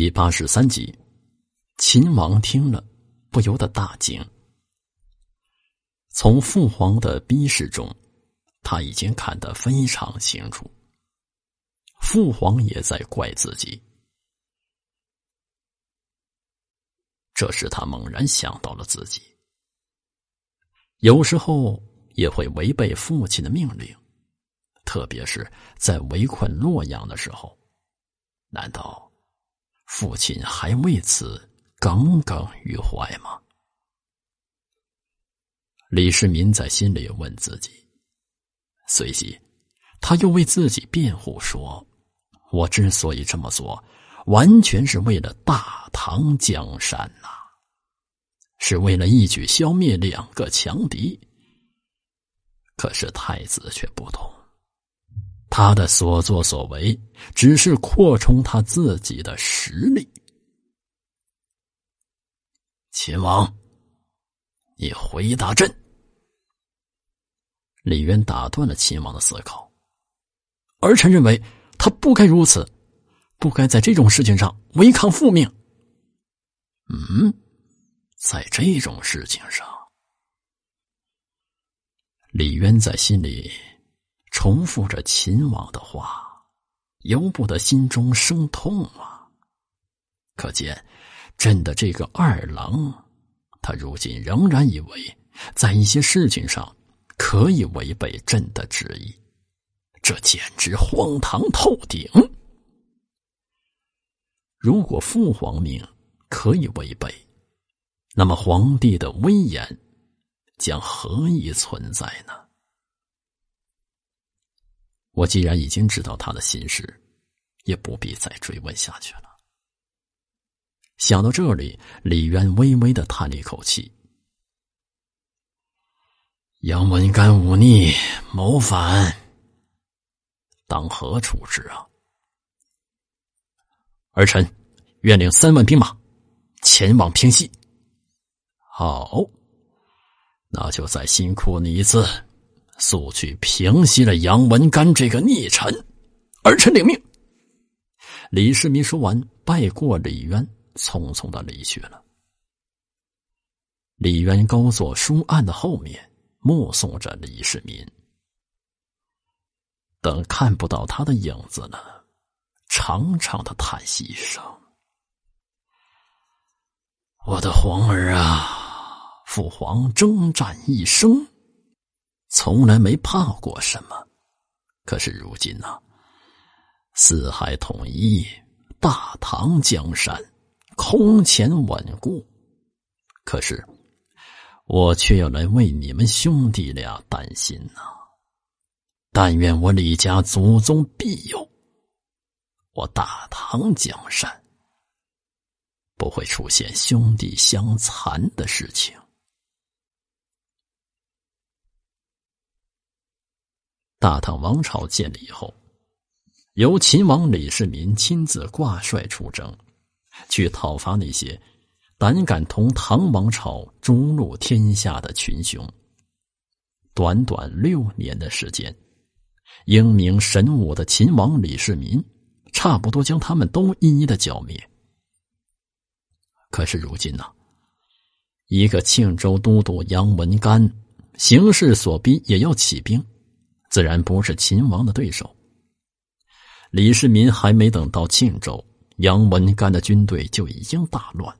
第八十三集，秦王听了，不由得大惊。从父皇的逼视中，他已经看得非常清楚。父皇也在怪自己。这时，他猛然想到了自己，有时候也会违背父亲的命令，特别是在围困洛阳的时候。难道？父亲还为此耿耿于怀吗？李世民在心里问自己，随即他又为自己辩护说：“我之所以这么做，完全是为了大唐江山呐，是为了一举消灭两个强敌。”可是太子却不同。他的所作所为只是扩充他自己的实力。秦王，你回答朕。李渊打断了秦王的思考，儿臣认为他不该如此，不该在这种事情上违抗父命。嗯，在这种事情上，李渊在心里。重复着秦王的话，由不得心中生痛啊！可见，朕的这个二郎，他如今仍然以为在一些事情上可以违背朕的旨意，这简直荒唐透顶！如果父皇命可以违背，那么皇帝的威严将何以存在呢？我既然已经知道他的心事，也不必再追问下去了。想到这里，李渊微微的叹了一口气：“杨文干忤逆谋反，当何处置啊？儿臣愿领三万兵马，前往平西。好，那就再辛苦你一次。”速去平息了杨文干这个逆臣！儿臣领命。李世民说完，拜过李渊，匆匆的离去了。李渊高坐书案的后面，目送着李世民，等看不到他的影子了，长长的叹息一声：“我的皇儿啊，父皇征战一生。”从来没怕过什么，可是如今呢？四海统一，大唐江山空前稳固，可是我却要来为你们兄弟俩担心呢。但愿我李家祖宗庇佑，我大唐江山不会出现兄弟相残的事情。大唐王朝建立以后，由秦王李世民亲自挂帅出征，去讨伐那些胆敢同唐王朝中露天下的群雄。短短六年的时间，英明神武的秦王李世民差不多将他们都一一的剿灭。可是如今呢，一个庆州都督杨文干，形势所逼，也要起兵。自然不是秦王的对手。李世民还没等到庆州，杨文干的军队就已经大乱。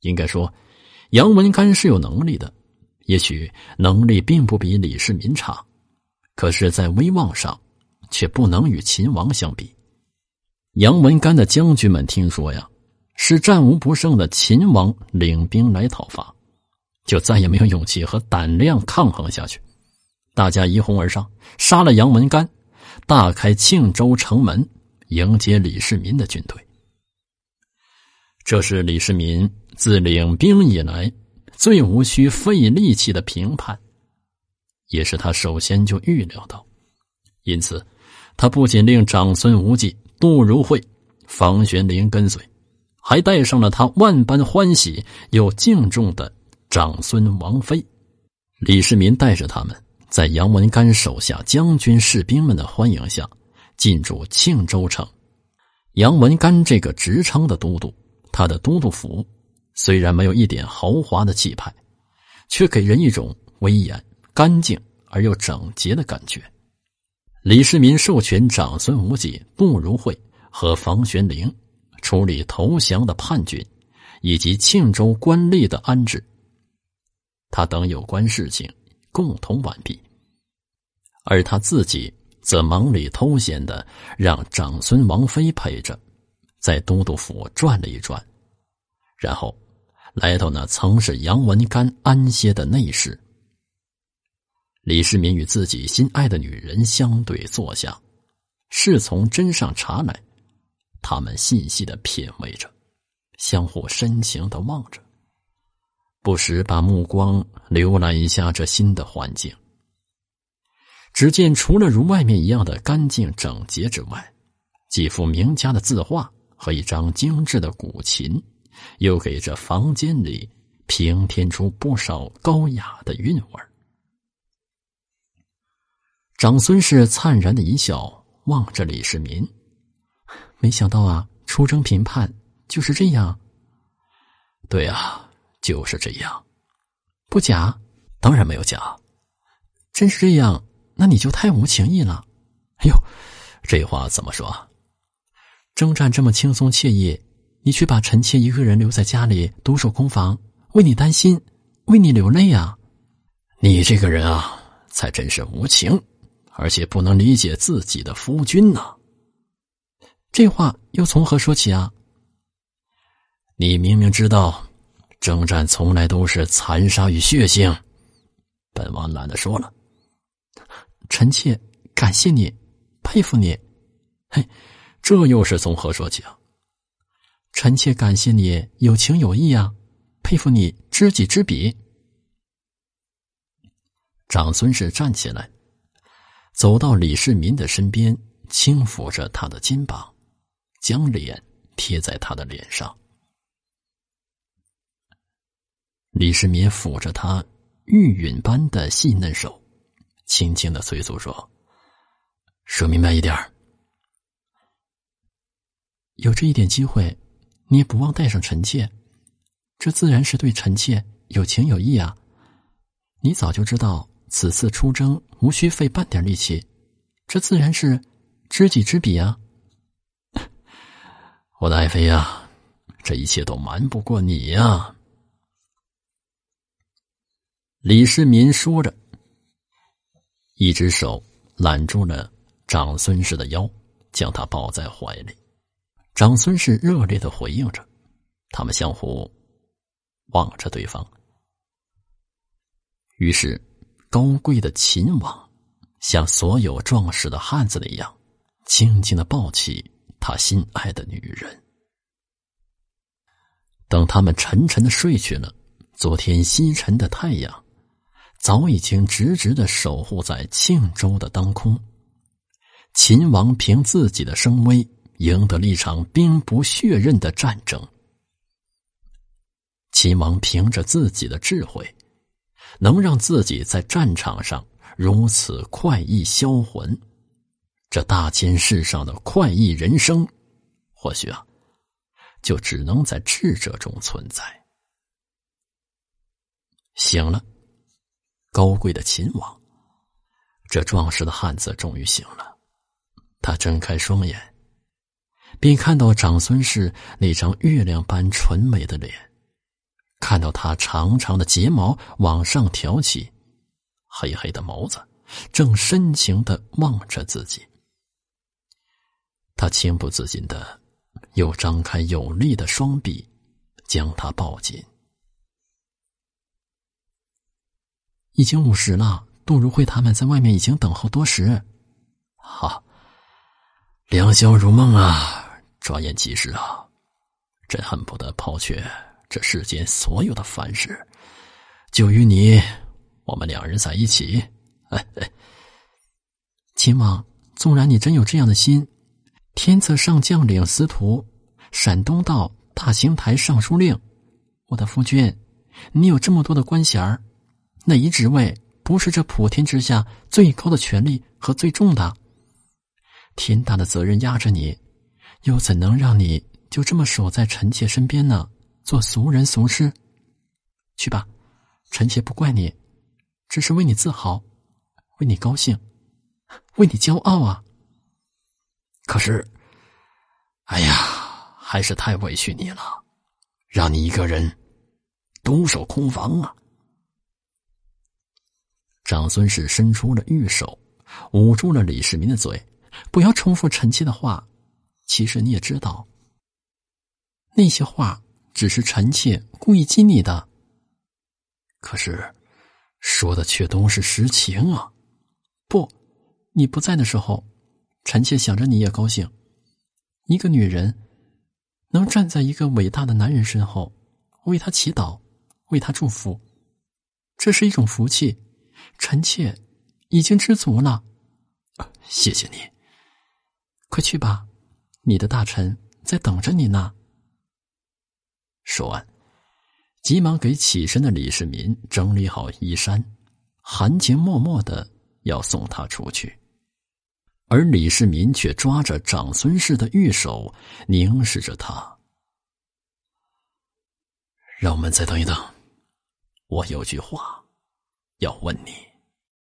应该说，杨文干是有能力的，也许能力并不比李世民差，可是，在威望上却不能与秦王相比。杨文干的将军们听说呀，是战无不胜的秦王领兵来讨伐，就再也没有勇气和胆量抗衡下去。大家一哄而上，杀了杨文干，大开庆州城门，迎接李世民的军队。这是李世民自领兵以来最无需费力气的评判，也是他首先就预料到。因此，他不仅令长孙无忌、杜如晦、房玄龄跟随，还带上了他万般欢喜又敬重的长孙王妃。李世民带着他们。在杨文干手下将军士兵们的欢迎下，进驻庆州城。杨文干这个职称的都督，他的都督府虽然没有一点豪华的气派，却给人一种威严、干净而又整洁的感觉。李世民授权长孙无忌、杜如晦和房玄龄处理投降的叛军以及庆州官吏的安置，他等有关事情。共同完毕，而他自己则忙里偷闲的让长孙王妃陪着，在都督府转了一转，然后来到那曾是杨文干安歇的内室。李世民与自己心爱的女人相对坐下，侍从斟上茶来，他们细细的品味着，相互深情的望着，不时把目光。浏览一下这新的环境，只见除了如外面一样的干净整洁之外，几幅名家的字画和一张精致的古琴，又给这房间里平添出不少高雅的韵味长孙氏灿然的一笑，望着李世民，没想到啊，出征平叛就是这样。对啊，就是这样。不假，当然没有假。真是这样，那你就太无情义了。哎呦，这话怎么说？征战这么轻松惬意，你却把臣妾一个人留在家里，独守空房，为你担心，为你流泪啊！你这个人啊，才真是无情，而且不能理解自己的夫君呢。这话又从何说起啊？你明明知道。征战从来都是残杀与血腥，本王懒得说了。臣妾感谢你，佩服你。嘿，这又是从何说起啊？臣妾感谢你有情有义啊，佩服你知己知彼。长孙氏站起来，走到李世民的身边，轻抚着他的肩膀，将脸贴在他的脸上。李世民抚着她玉允般的细嫩手，轻轻的催促说：“说明白一点儿，有这一点机会，你也不忘带上臣妾，这自然是对臣妾有情有义啊。你早就知道此次出征无需费半点力气，这自然是知己知彼啊。我的爱妃呀，这一切都瞒不过你呀。”李世民说着，一只手揽住了长孙氏的腰，将她抱在怀里。长孙氏热烈的回应着，他们相互望着对方。于是，高贵的秦王像所有壮实的汉子那样，轻轻的抱起他心爱的女人。等他们沉沉的睡去了，昨天西沉的太阳。早已经直直的守护在庆州的当空，秦王凭自己的声威赢得了一场兵不血刃的战争。秦王凭着自己的智慧，能让自己在战场上如此快意销魂。这大千世上的快意人生，或许啊，就只能在智者中存在。醒了。高贵的秦王，这壮实的汉子终于醒了。他睁开双眼，便看到长孙氏那张月亮般纯美的脸，看到她长长的睫毛往上挑起，黑黑的眸子正深情的望着自己。他情不自禁的又张开有力的双臂，将她抱紧。已经午时了，杜如晦他们在外面已经等候多时。好，良宵如梦啊，转眼即逝啊，朕恨不得抛却这世间所有的烦事，就与你我们两人在一起。秦王，纵然你真有这样的心，天策上将领司徒，陕东道大行台尚书令，我的夫君，你有这么多的官衔儿。那一职位不是这普天之下最高的权力和最重的，天大的责任压着你，又怎能让你就这么守在臣妾身边呢？做俗人俗事，去吧，臣妾不怪你，只是为你自豪，为你高兴，为你骄傲啊！可是，哎呀，还是太委屈你了，让你一个人独守空房啊！长孙氏伸出了玉手，捂住了李世民的嘴：“不要重复臣妾的话。其实你也知道，那些话只是臣妾故意激你的。可是说的却都是实情啊！不，你不在的时候，臣妾想着你也高兴。一个女人能站在一个伟大的男人身后，为他祈祷，为他祝福，这是一种福气。”臣妾已经知足了，谢谢你。快去吧，你的大臣在等着你呢。说完，急忙给起身的李世民整理好衣衫，含情脉脉的要送他出去，而李世民却抓着长孙氏的玉手，凝视着他，让我们再等一等，我有句话。要问你。